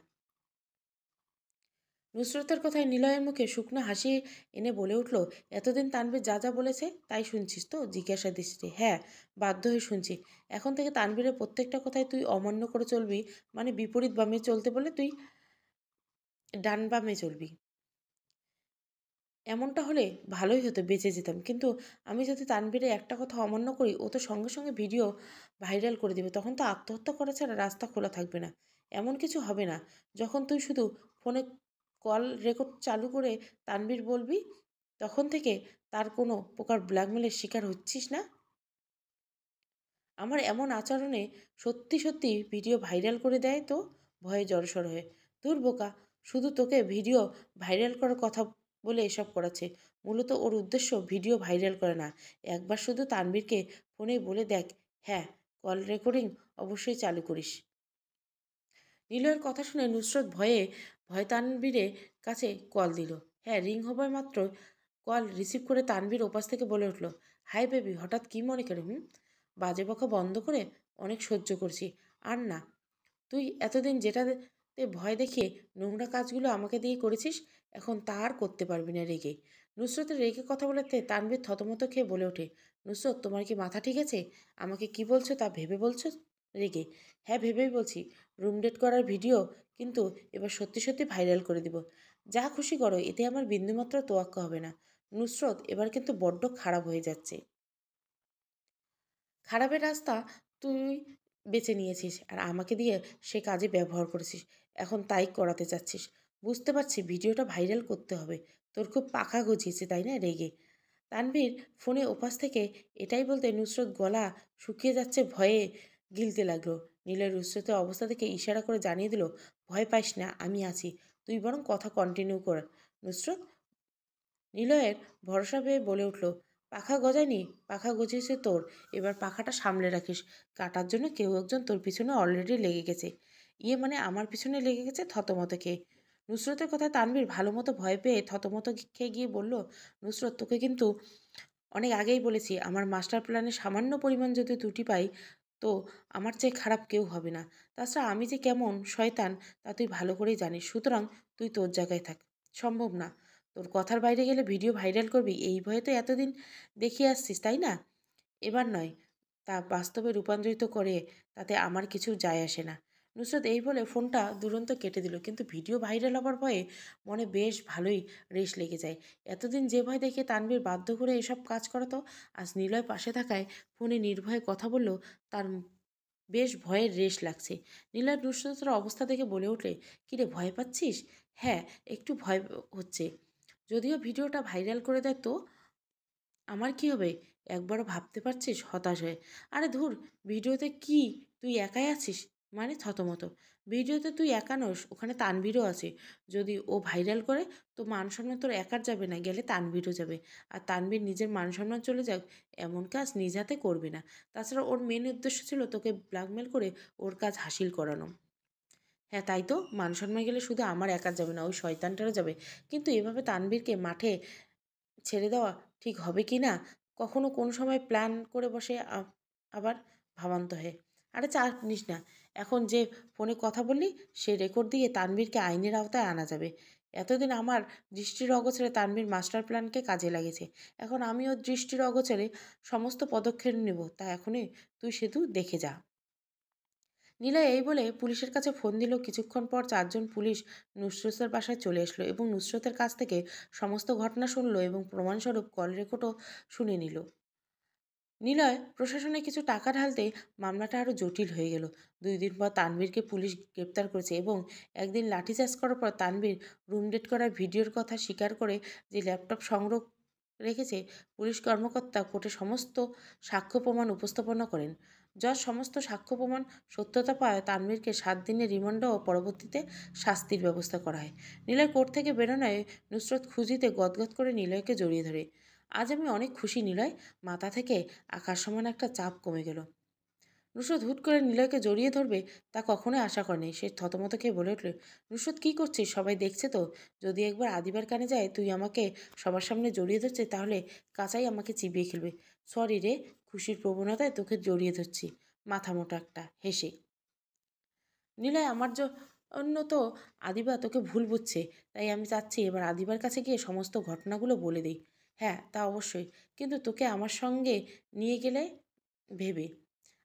নুসরতের কথায় নিলয়ের মুখে শুকনো হাসি এনে বলে উঠল এতদিন তানবীর যা যা বলেছে তাই শুনছিস তো জিজ্ঞাসা দৃষ্টি হ্যাঁ বাধ্য হয়ে শুনছি এখন থেকে তানবীরের প্রত্যেকটা কথায় তুই অমান্য করে চলবি মানে বিপরীত বামে চলতে বলে তুই ডান বামে চলবি এমনটা হলে ভালোই হতো বেঁচে যেতাম কিন্তু আমি যদি তানবীরে একটা কথা অমান্য করি ও তো সঙ্গে সঙ্গে ভিডিও ভাইরাল করে দিবে তখন তো আত্মহত্যা করা ছাড়া রাস্তা খোলা থাকবে না এমন কিছু হবে না যখন তুই শুধু ফোনে কল রেকর্ড চালু করে তানবীর বলবি তখন থেকে তার কোনো প্রকার ব্ল্যাকমেলের শিকার হচ্ছিস না আমার এমন আচরণে সত্যি সত্যি ভিডিও ভাইরাল করে দেয় তো ভয়ে জড়সড় হয়ে ধুর বোকা শুধু তোকে ভিডিও ভাইরাল করার কথা বলে এসব করাচ্ছে মূলত ওর উদ্দেশ্য ভিডিও ভাইরাল করে না একবার শুধু তানবীরকে ফোনে বলে দেখ হ্যাঁ কল রেকর্ডিং অবশ্যই চালু করিস নিলয়ের কথা শুনে নুসরত ভয়ে ভয় তানবীরের কাছে কল দিল হ্যাঁ রিং হবার মাত্র কল রিসিভ করে তানবীর ওপাশ থেকে বলে উঠল হাই বেবি হঠাৎ কি মনে করে হুম বাজে বকা বন্ধ করে অনেক সহ্য করছি আর না তুই এতদিন যেটা তুই ভয় দেখিয়ে নোংরা কাজগুলো আমাকে দিয়ে করেছিস এখন তা আর করতে পারবি না রেগে নুসরতের রেগে কথা বলাতে তানবীর থতমত খেয়ে বলে ওঠে নুসরত তোমার কি মাথা ঠিক আছে আমাকে কি বলছো তা ভেবে বলছো রেগে হ্যাঁ ভেবেই বলছি রুম ডেট করার ভিডিও কিন্তু এবার সত্যি সত্যি ভাইরাল করে দিব যা খুশি করো এতে আমার বিন্দুমাত্র তোয়াক্কা হবে না নুসরত এবার কিন্তু বড্ড খারাপ হয়ে যাচ্ছে খারাপের রাস্তা তুই বেছে নিয়েছিস আর আমাকে দিয়ে সে কাজে ব্যবহার করেছিস এখন তাই করাতে চাচ্ছিস বুঝতে পারছি ভিডিওটা ভাইরাল করতে হবে তোর খুব পাখা গজিয়েছে তাই না রেগে তানভীর ফোনে ওপাশ থেকে এটাই বলতে নুসরত গলা শুকিয়ে যাচ্ছে ভয়ে গিলতে লাগলো নীলের নুসরতের অবস্থা থেকে ইশারা করে জানিয়ে দিল ভয় পাইস না আমি আছি তুই বরং কথা কন্টিনিউ কর নুসরত নিলয়ের ভরসা পেয়ে বলে উঠল পাখা গজায়নি পাখা গজিয়েছে তোর এবার পাখাটা সামলে রাখিস কাটার জন্য কেউ একজন তোর পিছনে অলরেডি লেগে গেছে ইয়ে মানে আমার পিছনে লেগে গেছে খেয়ে নুসরতের কথা তানবির ভালো মতো ভয় পেয়ে থতমত খেয়ে গিয়ে বলল নুসরত তোকে কিন্তু অনেক আগেই বলেছি আমার মাস্টার প্ল্যানে সামান্য পরিমাণ যদি ত্রুটি পাই তো আমার চেয়ে খারাপ কেউ হবে না তাছাড়া আমি যে কেমন শয়তান তা তুই ভালো করেই জানিস সুতরাং তুই তোর জায়গায় থাক সম্ভব না তোর কথার বাইরে গেলে ভিডিও ভাইরাল করবি এই ভয়ে তো এতদিন দেখিয়ে আসছিস তাই না এবার নয় তা বাস্তবে রূপান্তরিত করে তাতে আমার কিছু যায় আসে না নুসরত এই বলে ফোনটা দুরন্ত কেটে দিল কিন্তু ভিডিও ভাইরাল হবার ভয়ে মনে বেশ ভালোই রেশ লেগে যায় এতদিন যে ভয় দেখে তানবীর বাধ্য করে এসব কাজ করাতো আজ নিলয় পাশে থাকায় ফোনে নির্ভয়ে কথা বলল তার বেশ ভয়ের রেশ লাগছে নীলয় নুসরতের অবস্থা দেখে বলে উঠলে কিরে ভয় পাচ্ছিস হ্যাঁ একটু ভয় হচ্ছে যদিও ভিডিওটা ভাইরাল করে দেয় তো আমার কি হবে একবারও ভাবতে পারছিস হতাশ হয়ে আরে ধুর ভিডিওতে কি তুই একাই আছিস মানে থতমত ভিডিওতে তুই একা নস ওখানে তানবিরও আছে যদি ও ভাইরাল করে তো মানসম্মান তোর একার যাবে না গেলে তানবিরও যাবে আর তানবির নিজের মানসম্মান চলে যাক এমন কাজ নিজ হাতে করবে না তাছাড়া ওর মেন উদ্দেশ্য ছিল তোকে ব্ল্যাকমেল করে ওর কাজ হাসিল করানো হ্যাঁ তাই তো মানসম্মান গেলে শুধু আমার একার যাবে না ওই শয়তানটারও যাবে কিন্তু এভাবে তানবিরকে মাঠে ছেড়ে দেওয়া ঠিক হবে কি না কখনো কোন সময় প্ল্যান করে বসে আবার ভাবান্ত হয়ে আরে চাপ নিস না এখন যে ফোনে কথা বললি সে রেকর্ড দিয়ে তানবীরকে আইনের আওতায় আনা যাবে এতদিন আমার দৃষ্টির অগোচরে তানবীর মাস্টার প্ল্যানকে কাজে লাগেছে এখন আমিও দৃষ্টির অগোচরে সমস্ত পদক্ষেপ নেব তা এখনই তুই সেতু দেখে যা নীলা এই বলে পুলিশের কাছে ফোন দিল কিছুক্ষণ পর চারজন পুলিশ নুসরতের বাসায় চলে আসলো এবং নুসরতের কাছ থেকে সমস্ত ঘটনা শুনলো এবং প্রমাণস্বরূপ কল রেকর্ডও শুনে নিল নিলয় প্রশাসনে কিছু টাকা ঢালতে মামলাটা আরও জটিল হয়ে গেল দুই দিন পর তানবীরকে পুলিশ গ্রেপ্তার করেছে এবং একদিন লাঠিচার্জ করার পর তানবীর রুম ডেট করা ভিডিওর কথা স্বীকার করে যে ল্যাপটপ সংগ্রহ রেখেছে পুলিশ কর্মকর্তা কোর্টে সমস্ত সাক্ষ্য প্রমাণ উপস্থাপনা করেন যশ সমস্ত সাক্ষ্য প্রমাণ সত্যতা পায় তানভীরকে সাত দিনের রিমান্ড ও পরবর্তীতে শাস্তির ব্যবস্থা করা হয় নিলয় কোর্ট থেকে বেরোনোয় নুসরত খুঁজিতে গদগদ করে নিলয়কে জড়িয়ে ধরে আজ আমি অনেক খুশি নিলয় মাথা থেকে আকাশ সমান একটা চাপ কমে গেল নুসরত হুট করে নিলয়কে জড়িয়ে ধরবে তা কখনোই আশা করেনি সে থতমত খেয়ে বলে উঠল নুসরত কী করছিস সবাই দেখছে তো যদি একবার আদিবার কানে যায় তুই আমাকে সবার সামনে জড়িয়ে ধরছে তাহলে কাঁচাই আমাকে চিবিয়ে খেলবে সরি রে খুশির প্রবণতায় তোকে জড়িয়ে ধরছি মাথা মোটা একটা হেসে নিলয় আমার অন্য তো আদিবা তোকে ভুল বুঝছে তাই আমি চাচ্ছি এবার আদিবার কাছে গিয়ে সমস্ত ঘটনাগুলো বলে দিই হ্যাঁ তা অবশ্যই কিন্তু তোকে আমার সঙ্গে নিয়ে গেলে ভেবে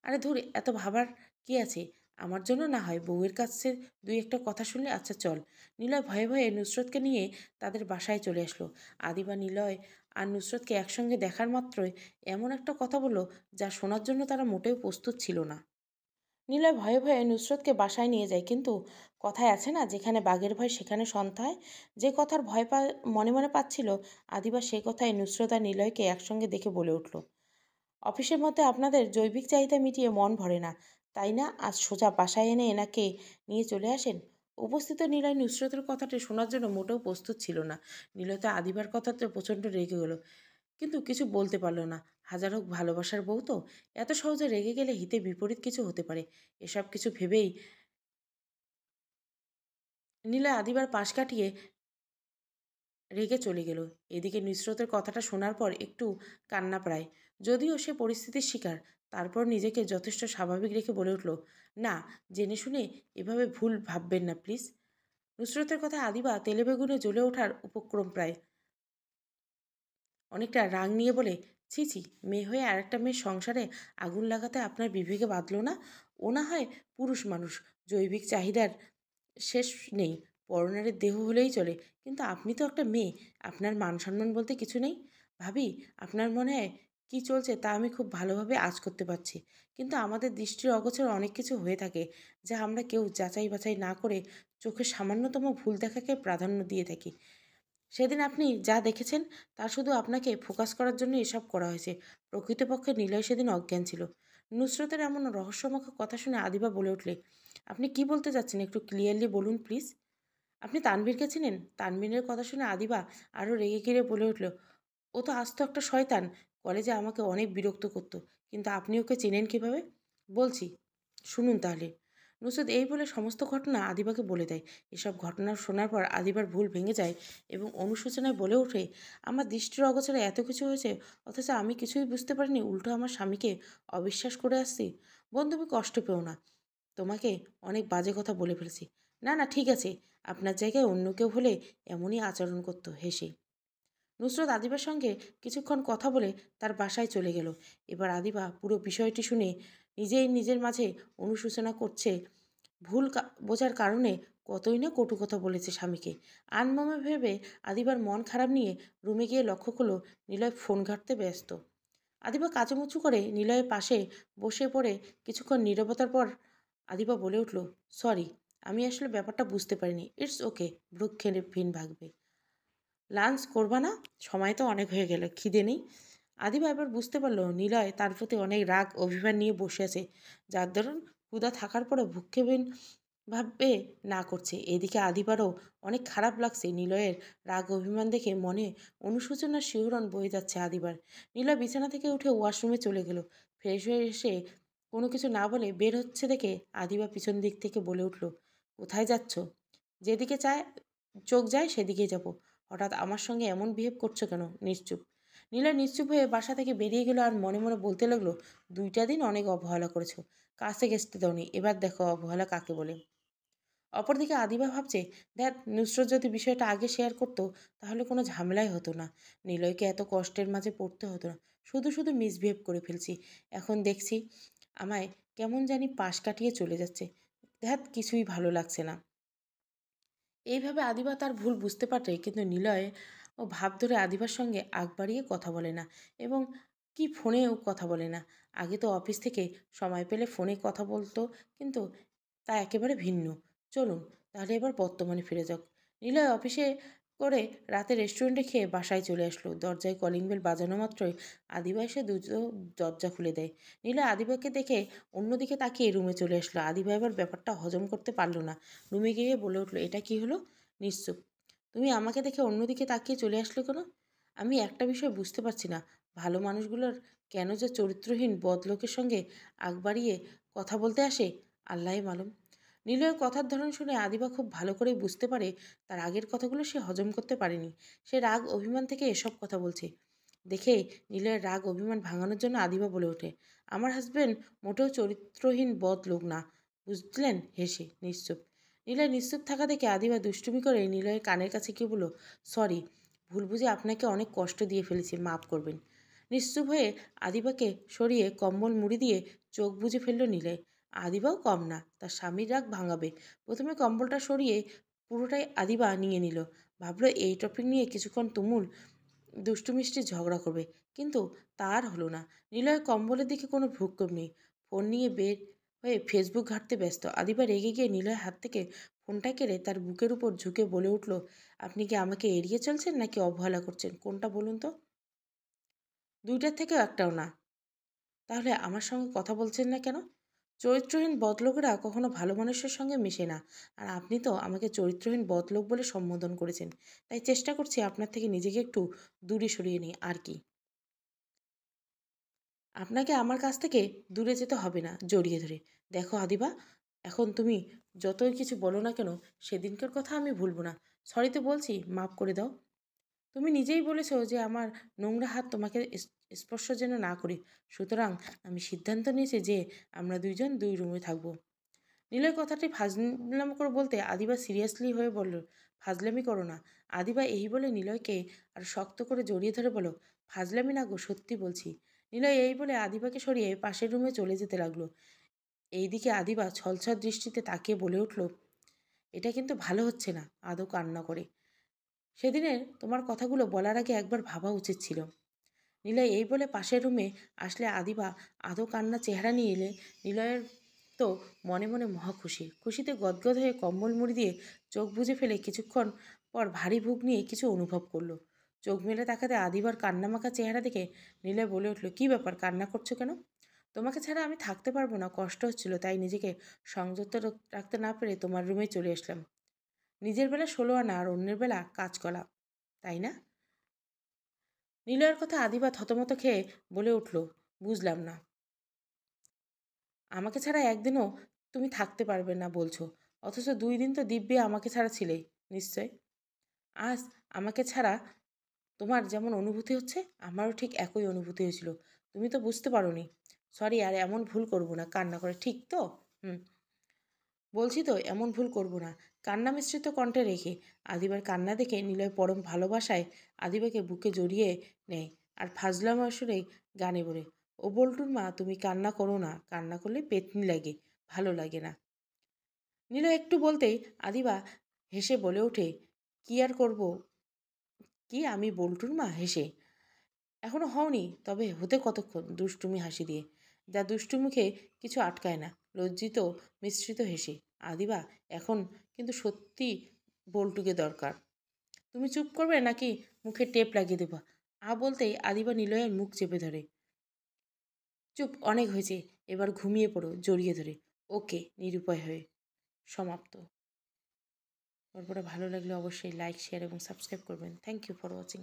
আরে ধুর এত ভাবার কি আছে আমার জন্য না হয় বউয়ের কাছে দুই একটা কথা শুনলে আচ্ছা চল নিলয় ভয়ে ভয়ে নুসরতকে নিয়ে তাদের বাসায় চলে আসলো আদিবা নিলয় আর নুসরতকে একসঙ্গে দেখার মাত্রই এমন একটা কথা বলল যা শোনার জন্য তারা মোটেও প্রস্তুত ছিল না নীলয় ভয়ে ভয়ে নুসরতকে বাসায় নিয়ে যায় কিন্তু কথায় আছে না যেখানে বাঘের ভয় সেখানে সন্থায় যে কথার ভয় পা মনে মনে পাচ্ছিল আদিবা সে কথায় নুসরত আর নিলয়কে একসঙ্গে দেখে বলে উঠল অফিসের মধ্যে আপনাদের জৈবিক চাহিদা মিটিয়ে মন ভরে না তাই না আজ সোজা বাসায় এনে এনাকে নিয়ে চলে আসেন উপস্থিত নীলয় নুসরতের কথাটি শোনার জন্য মোটেও প্রস্তুত ছিল না তো আদিবার কথাতে প্রচণ্ড রেগে গেল কিন্তু কিছু বলতে পারল না হাজার হোক ভালোবাসার বউ তো এত সহজে রেগে গেলে হিতে বিপরীত কিছু হতে পারে এসব কিছু ভেবেই নীলা আদিবার পাশ কাটিয়ে রেগে চলে গেল এদিকে নিশ্রতের কথাটা শোনার পর একটু কান্না প্রায় যদিও সে পরিস্থিতির শিকার তারপর নিজেকে যথেষ্ট স্বাভাবিক রেখে বলে উঠল না জেনে শুনে এভাবে ভুল ভাববেন না প্লিজ নুসরতের কথা আদিবা তেলেবেগুনে জ্বলে ওঠার উপক্রম প্রায় অনেকটা রাগ নিয়ে বলে ছি ছি মেয়ে হয়ে আর একটা মেয়ের সংসারে আগুন লাগাতে আপনার বিবেকে বাঁধল না ও না হয় পুরুষ মানুষ জৈবিক চাহিদার শেষ নেই পরনারের দেহ হলেই চলে কিন্তু আপনি তো একটা মেয়ে আপনার মান সম্মান বলতে কিছু নেই ভাবি আপনার মনে হয় কী চলছে তা আমি খুব ভালোভাবে আজ করতে পারছি কিন্তু আমাদের দৃষ্টির অগোচর অনেক কিছু হয়ে থাকে যা আমরা কেউ যাচাই বাছাই না করে চোখের সামান্যতম ভুল দেখাকে প্রাধান্য দিয়ে থাকি সেদিন আপনি যা দেখেছেন তা শুধু আপনাকে ফোকাস করার জন্য এসব করা হয়েছে প্রকৃতপক্ষে নিলয় সেদিন অজ্ঞান ছিল নুসরতের এমন রহস্যমুখ কথা শুনে আদিবা বলে উঠলে আপনি কি বলতে চাচ্ছেন একটু ক্লিয়ারলি বলুন প্লিজ আপনি তানবীরকে চিনেন তানবীরের কথা শুনে আদিবা আরও রেগে গিরে বলে উঠল ও তো আস্ত একটা শয়তান কলেজে আমাকে অনেক বিরক্ত করত কিন্তু আপনি ওকে চেনেন কিভাবে বলছি শুনুন তাহলে নুসরত এই বলে সমস্ত ঘটনা আদিবাকে বলে দেয় এসব ঘটনা শোনার পর আদিবার ভুল ভেঙে যায় এবং অনুশোচনায় বলে ওঠে আমার দৃষ্টির অগোচরে এত কিছু হয়েছে অথচ আমি কিছুই বুঝতে পারিনি উল্টো আমার স্বামীকে অবিশ্বাস করে আসছি বন্ধুমি কষ্ট পেও না তোমাকে অনেক বাজে কথা বলে ফেলেছি না না ঠিক আছে আপনার জায়গায় অন্য কেউ হলে এমনই আচরণ করতো হেসে নুসরত আদিবার সঙ্গে কিছুক্ষণ কথা বলে তার বাসায় চলে গেল এবার আদিবা পুরো বিষয়টি শুনে নিজেই নিজের মাঝে অনুশোচনা করছে ভুল বোঝার কারণে কতই না কটু কথা বলেছে স্বামীকে আনমামা ভেবে আদিবার মন খারাপ নিয়ে রুমে গিয়ে লক্ষ্য করলো নিলয় ফোন ঘাটতে ব্যস্ত আদিবা কাচুমুচু করে নিলয়ের পাশে বসে পড়ে কিছুক্ষণ নিরবতার পর আদিবা বলে উঠল সরি আমি আসলে ব্যাপারটা বুঝতে পারিনি ইটস ওকে ভ্রুক্ষেণে ভিন ভাগবে লাঞ্চ করবা না সময় তো অনেক হয়ে গেল খিদে নেই আদিবা এবার বুঝতে পারলো নিলয় তার প্রতি অনেক রাগ অভিমান নিয়ে বসে আছে যার দরুন হুদা থাকার পরও ভুক্ষেবিন ভাববে না করছে এদিকে আদিবারও অনেক খারাপ লাগছে নিলয়ের রাগ অভিমান দেখে মনে অনুশোচনার শিহরণ বয়ে যাচ্ছে আদিবার নিলয় বিছানা থেকে উঠে ওয়াশরুমে চলে গেল ফ্রেশ হয়ে এসে কোনো কিছু না বলে বের হচ্ছে দেখে আদিবা পিছন দিক থেকে বলে উঠল কোথায় যাচ্ছ যেদিকে চায় চোখ যায় সেদিকে যাব হঠাৎ আমার সঙ্গে এমন বিহেভ করছো কেন নিশ্চুপ নীলা নিশ্চুপ হয়ে বাসা থেকে বেরিয়ে গেল আর মনে মনে বলতে লাগলো দুইটা দিন অনেক অবহেলা করেছো কাছে গেছতে দাওনি এবার দেখো অবহেলা কাকে বলে অপরদিকে আদিবা ভাবছে দেখ নুসরত যদি বিষয়টা আগে শেয়ার করতো তাহলে কোনো ঝামেলাই হতো না নীলয়কে এত কষ্টের মাঝে পড়তে হতো না শুধু শুধু মিসবিহেভ করে ফেলছি এখন দেখছি আমায় কেমন জানি পাশ কাটিয়ে চলে যাচ্ছে দেখ কিছুই ভালো লাগছে না এইভাবে আদিবা তার ভুল বুঝতে পারে কিন্তু নীলয় ও ভাব ধরে আদিবার সঙ্গে আগ বাড়িয়ে কথা বলে না এবং কি ফোনেও কথা বলে না আগে তো অফিস থেকে সময় পেলে ফোনে কথা বলতো কিন্তু তা একেবারে ভিন্ন চলুন তাহলে এবার বর্তমানে ফিরে যাক নিলয় অফিসে করে রাতে রেস্টুরেন্টে খেয়ে বাসায় চলে আসলো দরজায় কলিং বেল বাজানো মাত্রই আদিবা এসে দুটো দরজা খুলে দেয় নীলা আদিবাকে দেখে অন্যদিকে তাকিয়ে রুমে চলে আসলো আদিবা এবার ব্যাপারটা হজম করতে পারলো না রুমে গিয়ে বলে উঠলো এটা কি হলো নিশ্চুপ তুমি আমাকে দেখে অন্যদিকে তাকিয়ে চলে আসলে কেন আমি একটা বিষয় বুঝতে পারছি না ভালো মানুষগুলোর কেন যে চরিত্রহীন বদলোকের সঙ্গে আগ বাড়িয়ে কথা বলতে আসে আল্লাহ মালুম নিলয়ের কথার ধরন শুনে আদিবা খুব ভালো করে বুঝতে পারে তার আগের কথাগুলো সে হজম করতে পারেনি সে রাগ অভিমান থেকে এসব কথা বলছে দেখে নিলয়ের রাগ অভিমান ভাঙানোর জন্য আদিবা বলে ওঠে আমার হাজব্যান্ড মোটেও চরিত্রহীন বদ লোক না বুঝলেন হেসে নিশ্চুপ নিলয় নিশ্চুপ থাকা দেখে আদিবা দুষ্টুমি করে নিলয়ের কানের কাছে কি বলো সরি ভুল বুঝে আপনাকে অনেক কষ্ট দিয়ে ফেলেছি মাফ করবেন নিশ্চুপ হয়ে আদিবাকে সরিয়ে কম্বল মুড়ি দিয়ে চোখ বুঝে ফেলল নিলয় আদিবাও কম না তার স্বামীর রাগ ভাঙাবে প্রথমে কম্বলটা সরিয়ে পুরোটাই আদিবা নিয়ে নিল ভাবলো এই টপিক নিয়ে কিছুক্ষণ তুমুল দুষ্টুমিষ্টি ঝগড়া করবে কিন্তু তার হলো না নিলয় কম্বলের দিকে কোনো ভ্রুক্ষোভ নেই ফোন নিয়ে বেড হয়ে ফেসবুক ঘাঁটতে ব্যস্ত আদিবা রেগে গিয়ে নিলয়ের হাত থেকে ফোনটা কেড়ে তার বুকের উপর ঝুঁকে বলে উঠল আপনি কি আমাকে এড়িয়ে চলছেন নাকি অবহেলা করছেন কোনটা বলুন তো দুইটার থেকেও একটাও না তাহলে আমার সঙ্গে কথা বলছেন না কেন চরিত্রহীন বদলোকেরা কখনো ভালো মানুষের সঙ্গে মিশে না আর আপনি তো আমাকে চরিত্রহীন বদলোক বলে সম্বোধন করেছেন তাই চেষ্টা করছি আপনার থেকে নিজেকে একটু দূরে সরিয়ে নিই আর কি আপনাকে আমার কাছ থেকে দূরে যেতে হবে না জড়িয়ে ধরে দেখো আদিবা এখন তুমি যতই কিছু বলো না কেন সেদিনকার কথা আমি ভুলবো না সরি তো বলছি মাফ করে দাও তুমি নিজেই বলেছ যে আমার নোংরা হাত তোমাকে স্পর্শ যেন না করি সুতরাং আমি সিদ্ধান্ত নিয়েছি যে আমরা দুইজন দুই রুমে থাকব নীলয় কথাটি ফাজলাম করে বলতে আদিবা সিরিয়াসলি হয়ে বলল ফাজলামি করো না আদিবা এই বলে নিলয়কে আর শক্ত করে জড়িয়ে ধরে বলো ফাজলামি না গো সত্যি বলছি নিলয় এই বলে আদিবাকে সরিয়ে পাশের রুমে চলে যেতে লাগলো এইদিকে আদিবা ছলছল দৃষ্টিতে তাকিয়ে বলে উঠল এটা কিন্তু ভালো হচ্ছে না আদৌ কান্না করে সেদিনের তোমার কথাগুলো বলার আগে একবার ভাবা উচিত ছিল নিলয় এই বলে পাশের রুমে আসলে আদিবা আদৌ কান্না চেহারা নিয়ে এলে নিলয়ের তো মনে মনে মহা খুশি খুশিতে গদগদ হয়ে কম্বল মুড়ি দিয়ে চোখ বুজে ফেলে কিছুক্ষণ পর ভারী ভুগ নিয়ে কিছু অনুভব করলো চোখ মেলে তাকাতে আদিবার কান্নামাখা চেহারা দেখে নীলে বলে উঠল কী ব্যাপার কান্না করছো কেন তোমাকে ছাড়া আমি থাকতে পারবো না কষ্ট হচ্ছিল তাই নিজেকে সংযত রাখতে না পেরে তোমার রুমে চলে আসলাম নিজের বেলা ষোলো আনা আর অন্যের বেলা কাজ করা তাই না নীলয়ের কথা আদিবা থতমত খেয়ে বলে উঠল বুঝলাম না আমাকে ছাড়া একদিনও তুমি থাকতে পারবে না বলছো অথচ দুই দিন তো দিব্যি আমাকে ছাড়া ছিলেই নিশ্চয় আজ আমাকে ছাড়া তোমার যেমন অনুভূতি হচ্ছে আমারও ঠিক একই অনুভূতি হয়েছিল তুমি তো বুঝতে পারো নি সরি আর এমন ভুল করব না কান্না করে ঠিক তো হুম বলছি তো এমন ভুল করব না কান্না মিশ্রিত কণ্ঠে রেখে আদিবার কান্না দেখে নিলয় পরম ভালোবাসায় আদিবাকে বুকে জড়িয়ে নেয় আর ফাজলা মাসুরেই গানে বলে ও বল্টুর মা তুমি কান্না করো না কান্না করলে পেতনি লাগে ভালো লাগে না নিলয় একটু বলতেই আদিবা হেসে বলে ওঠে কি আর করব কি আমি বল্টুর মা হেসে এখনও হওনি তবে হতে কতক্ষণ দুষ্টুমি হাসি দিয়ে যা দুষ্টু মুখে কিছু আটকায় না লজ্জিত মিশ্রিত হেসে আদিবা এখন কিন্তু সত্যি বল্টুকে দরকার তুমি চুপ করবে নাকি মুখে টেপ লাগিয়ে দেবা আ বলতেই আদিবা নিলয়ের মুখ চেপে ধরে চুপ অনেক হয়েছে এবার ঘুমিয়ে পড়ো জড়িয়ে ধরে ওকে নিরুপায় হয়ে সমাপ্ত গল্পটা ভালো লাগলে অবশ্যই লাইক শেয়ার এবং সাবস্ক্রাইব করবেন থ্যাংক ইউ ফর ওয়াচিং